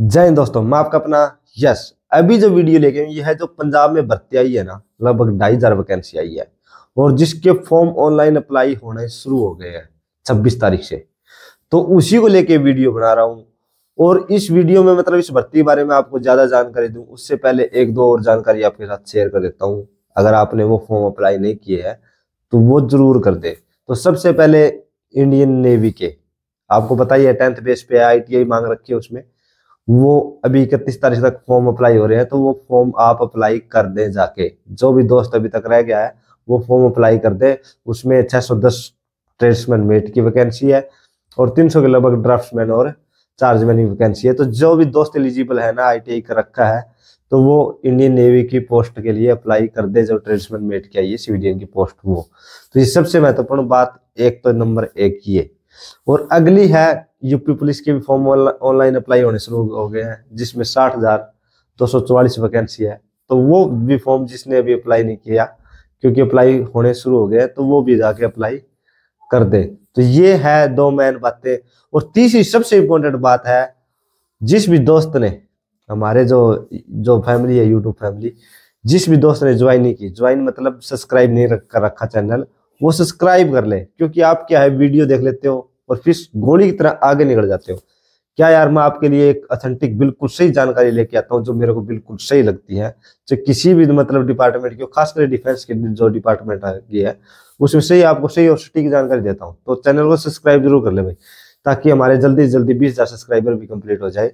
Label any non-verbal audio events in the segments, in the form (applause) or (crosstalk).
जय हिंद दोस्तों मैं आपका अपना यस अभी जो वीडियो लेके ये है जो पंजाब में भर्ती आई है ना लगभग ढाई हजार वैकेंसी आई है और जिसके फॉर्म ऑनलाइन अप्लाई होने शुरू हो गए हैं छब्बीस तारीख से तो उसी को लेके वीडियो बना रहा हूँ और इस वीडियो में मतलब इस भर्ती के बारे में आपको ज्यादा जानकारी दूँ उससे पहले एक दो और जानकारी आपके साथ शेयर कर देता हूँ अगर आपने वो फॉर्म अप्लाई नहीं किया है तो वो जरूर कर दे तो सबसे पहले इंडियन नेवी के आपको बताइए टेंथ बेस पे आई मांग रखी है उसमें वो अभी इकतीस तारीख तक फॉर्म अप्लाई हो रहे हैं तो वो फॉर्म आप अप्लाई कर दें जाके जो भी दोस्त अभी तक रह गया है वो फॉर्म अप्लाई कर दे उसमें छह सौ दस ट्रेड्समैन मेट की वैकेंसी है और तीन सौ के लगभग ड्राफ्टमैन और चार्जमैन की वैकेंसी है तो जो भी दोस्त एलिजिबल है ना आई का रखा है तो वो इंडियन नेवी की पोस्ट के लिए अप्लाई कर दे जो ट्रेड्समैन मेट की आई है सिविलियन की पोस्ट वो तो ये सबसे महत्वपूर्ण बात एक तो नंबर एक ये और अगली है यूपी पुलिस के भी फॉर्म ऑनलाइन अप्लाई होने शुरू हो गए हैं जिसमें साठ हजार दो सौ चौवालीस वैकेंसी है तो वो भी फॉर्म जिसने अभी अप्लाई नहीं किया क्योंकि अप्लाई होने शुरू हो गए तो वो भी जाके अप्लाई कर दे तो ये है दो मेन बातें और तीसरी सबसे इम्पोर्टेंट बात है जिस भी दोस्त ने हमारे जो जो फैमिली है यूट्यूब फैमिली जिस भी दोस्त ने ज्वाइन नहीं की ज्वाइन मतलब सब्सक्राइब नहीं रख कर रखा चैनल वो सब्सक्राइब कर ले क्योंकि आप क्या है वीडियो देख लेते हो और फिश घोड़ी की तरह आगे निकल जाते हो क्या यार मैं आपके लिए एक अथेंटिक बिल्कुल सही जानकारी लेके आता हूँ जो मेरे को बिल्कुल सही लगती है जो किसी भी मतलब डिपार्टमेंट की खासकर डिफेंस के जो डिपार्टमेंट की है उसमें सही आपको सही और सटीक जानकारी देता हूँ तो चैनल को सब्सक्राइब जरूर कर ले भाई ताकि हमारे जल्दी से जल्दी बीस हजार सब्सक्राइबर भी कंप्लीट हो जाए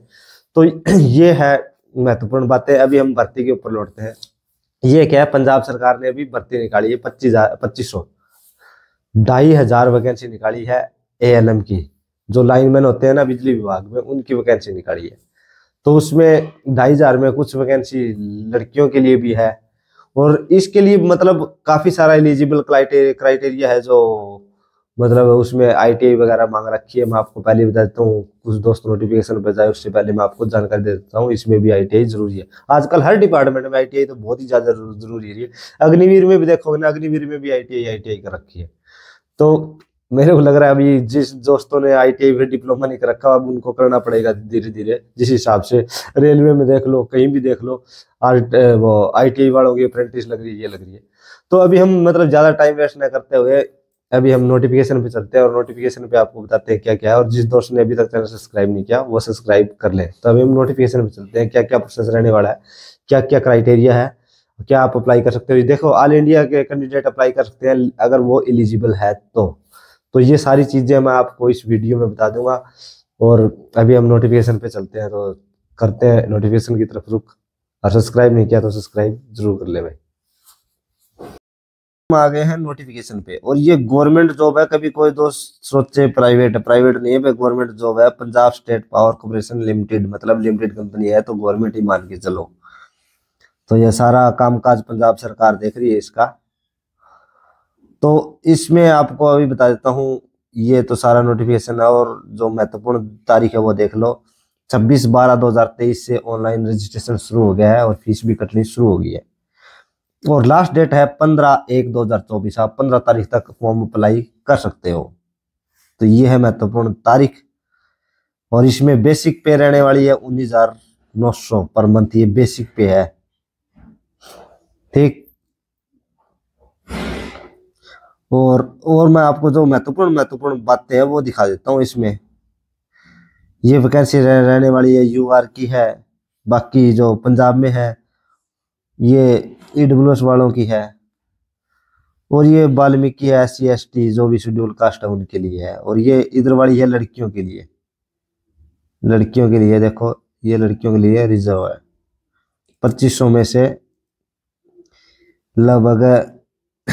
तो (clears throat) ये है महत्वपूर्ण बातें अभी हम भर्ती के ऊपर लौटते हैं ये क्या है पंजाब सरकार ने अभी भर्ती निकाली है पच्चीस पच्चीस सौ ढाई हजार वैकेंसी निकाली है एएनएम की जो लाइनमैन होते हैं ना बिजली विभाग में उनकी वैकेंसी निकाली है तो उसमें ढाई हजार में कुछ वैकेंसी लड़कियों के लिए भी है और इसके लिए मतलब काफ़ी सारा एलिजिबल क्राइटेरिया है जो मतलब उसमें आईटीआई वगैरह मांग रखी है मैं आपको पहले बता देता हूँ कुछ दोस्त नोटिफिकेशन जाए उससे पहले मैं आपको जानकारी दे देता हूँ इसमें भी आईटीआई जरूरी है आजकल हर डिपार्टमेंट में आईटीआई तो बहुत ही ज़्यादा जरूरी है अग्निवीर में भी देखोगे ना अग्निवीर में भी आईटीआई आईटीआई कर रखी है तो मेरे को लग रहा है अभी जिस दोस्तों ने आई टी में डिप्लोमा नहीं कर रखा अब उनको करना पड़ेगा धीरे धीरे जिस हिसाब से रेलवे में देख लो कहीं भी देख लो आर वो आई वालों की अप्रेंटिस लग रही है ये लग रही है तो अभी हम मतलब ज़्यादा टाइम वेस्ट ना करते हुए अभी हम नोटिफिकेशन पे चलते हैं और नोटिफिकेशन पे आपको बताते हैं क्या क्या है और जिस दोस्त ने अभी तक चैनल सब्सक्राइब नहीं किया वो सब्सक्राइब कर लें तो अभी हम नोटिफिकेशन पे चलते हैं क्या क्या प्रोसेस रहने वाला है क्या क्या क्राइटेरिया है क्या आप अप्लाई कर सकते हो देखो ऑल इंडिया के कैंडिडेट अप्लाई कर सकते हैं अगर वो एलिजिबल है तो तो ये सारी चीज़ें मैं आपको इस वीडियो में बता दूंगा और अभी हम नोटिफिकेशन पे चलते हैं तो करते हैं नोटिफिकेशन की तरफ रुक और सब्सक्राइब नहीं किया तो सब्सक्राइब जरूर कर ले भाई हम आ गए हैं नोटिफिकेशन पे और ये गवर्नमेंट जॉब है कभी कोई दोस्त सोचे प्राइवेट प्राइवेट नहीं है भाई गवर्नमेंट जॉब है Punjab state power corporation limited मतलब लिमिटेड कंपनी है तो गवर्नमेंट ही मान के चलो तो यह सारा कामकाज पंजाब सरकार देख रही है इसका तो इसमें आपको अभी बता देता हूँ ये तो सारा नोटिफिकेशन है और जो महत्वपूर्ण तारीख है वो देख लो छब्बीस बारह दो हजार तेईस से ऑनलाइन रजिस्ट्रेशन शुरू हो गया है और फीस भी कटनी शुरू हो गई है और लास्ट डेट है पंद्रह एक दो हजार चौबीस आप पंद्रह तारीख तक फॉर्म अप्लाई कर सकते हो तो ये है महत्वपूर्ण तारीख और इसमें बेसिक पे रहने वाली है उन्नीस हजार नौ सौ पर मंथ ये बेसिक पे है ठीक और और मैं आपको जो महत्वपूर्ण महत्वपूर्ण बातें हैं वो दिखा देता हूँ इसमें ये वैकेंसी रह, रहने वाली है यू आर की है बाकी जो पंजाब में है ये ई e वालों की है और ये वाल्मीकि है एस सी एस टी जो भी शेड्यूल कास्ट है उनके लिए है और ये इधर वाली है लड़कियों के लिए लड़कियों के लिए देखो ये लड़कियों के लिए रिजर्व है पच्चीस सौ में से लगभग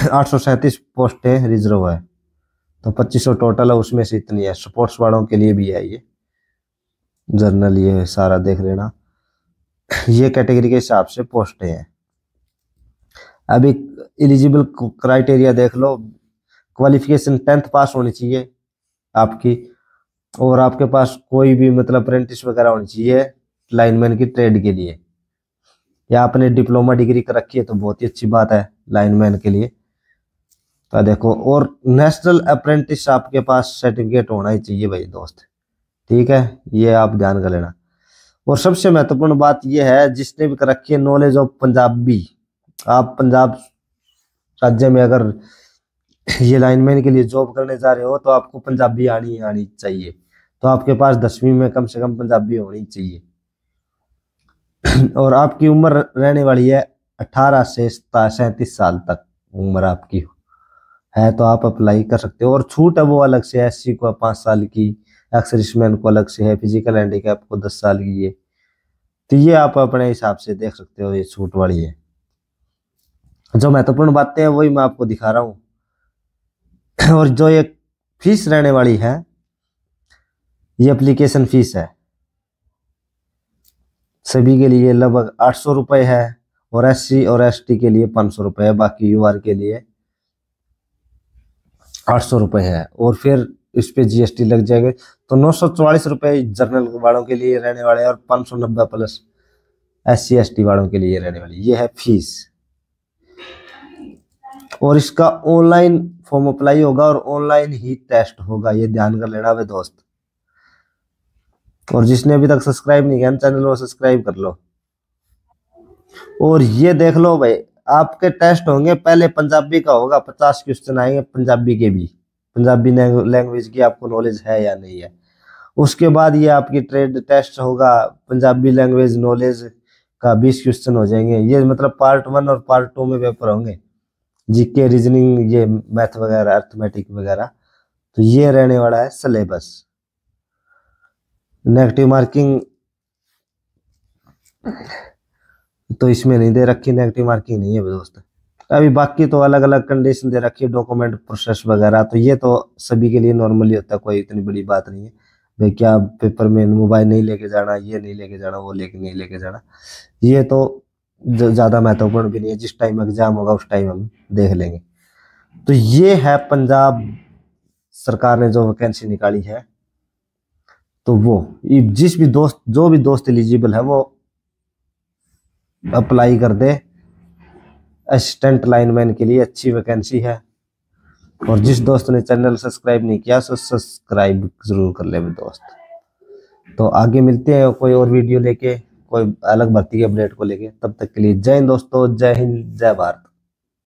आठ सौ सैंतीस पोस्टें रिजर्व है तो पच्चीस सौ टोटल है उसमें से इतनी है स्पोर्ट्स वालों के लिए भी है ये जर्नल ये सारा देख लेना ये कैटेगरी के हिसाब से पोस्टें हैं अभी एलिजिबल क्राइटेरिया देख लो क्वालिफिकेशन टेंथ पास होनी चाहिए आपकी और आपके पास कोई भी मतलब अप्रेंटिस वगैरह होनी चाहिए लाइनमैन की ट्रेड के लिए या आपने डिप्लोमा डिग्री कर रखी है तो बहुत ही अच्छी बात है लाइनमैन के लिए तो देखो और नेशनल अप्रेंटिस आपके पास सर्टिफिकेट होना ही चाहिए भाई दोस्त ठीक है ये आप ध्यान कर लेना और सबसे महत्वपूर्ण बात यह है जिसने भी कर रखी है नॉलेज ऑफ पंजाबी आप पंजाब राज्य में अगर ये लाइनमैन के लिए जॉब करने जा रहे हो तो आपको पंजाबी आनी आनी चाहिए तो आपके पास दसवीं में कम से कम पंजाबी होनी चाहिए और आपकी उम्र रहने वाली है अठारह से सैंतीस साल तक उम्र आपकी है तो आप अप्लाई कर सकते हो और छूट है वो अलग से एस एस को पाँच साल की एक्सरिशमैन को अलग से है फिजिकल हैंडीकैप को दस साल की है तो ये आप अपने हिसाब से देख सकते हो ये छूट वाली है जो महत्वपूर्ण बातें हैं वही मैं आपको दिखा रहा हूँ (clears throat) और जो ये फीस रहने वाली है ये अप्लीकेशन फीस है सभी के लिए लगभग आठ सौ रुपये है और सी और टी के लिए पाँच सौ रुपये है बाकी यूआर के लिए आठ सौ रुपये है और फिर इस पर जीएसटी लग जाएगा तो नौ सौ चौवालीस रुपये जनरल वालों के लिए रहने वाले और पाँच सौ नब्बे प्लस एस सी वालों के लिए रहने वाली ये है फीस और इसका ऑनलाइन फॉर्म अप्लाई होगा और ऑनलाइन ही टेस्ट होगा ये ध्यान कर लेना वे दोस्त और जिसने अभी तक सब्सक्राइब नहीं किया चैनल को सब्सक्राइब कर लो और ये देख लो भाई आपके टेस्ट होंगे पहले पंजाबी का होगा पचास क्वेश्चन आएंगे पंजाबी के भी पंजाबी लैंग्वेज की आपको नॉलेज है या नहीं है उसके बाद ये आपकी ट्रेड टेस्ट होगा पंजाबी लैंग्वेज नॉलेज का बीस क्वेश्चन हो जाएंगे ये मतलब पार्ट वन और पार्ट टू में पेपर होंगे जीके रीजनिंग ये मैथ वगैरह अर्थमेटिक वगैरह तो ये रहने वाला है सिलेबस नेगेटिव मार्किंग तो इसमें नहीं दे रखी नेगेटिव मार्किंग नहीं है दोस्त अभी बाकी तो अलग अलग कंडीशन दे रखी है डॉक्यूमेंट प्रोसेस वगैरह तो ये तो सभी के लिए नॉर्मली होता है कोई इतनी बड़ी बात नहीं है भाई क्या पेपर में मोबाइल नहीं लेके जाना ये नहीं लेके जाना वो लेके नहीं लेके जाना ये तो ज़्यादा महत्वपूर्ण भी नहीं है जिस टाइम एग्जाम होगा उस टाइम हम देख लेंगे तो ये है पंजाब सरकार ने जो वैकेंसी निकाली है तो वो जिस भी दोस्त जो भी दोस्त एलिजिबल है वो अप्लाई कर दे असिस्टेंट लाइनमैन के लिए अच्छी वैकेंसी है और जिस दोस्त ने चैनल सब्सक्राइब नहीं किया सो सब्सक्राइब जरूर कर ले दोस्त तो आगे मिलते हैं कोई और वीडियो लेके कोई अलग भर्ती के अपडेट को लेके तब तक के लिए जय हिंद दोस्तों जय हिंद जय भारत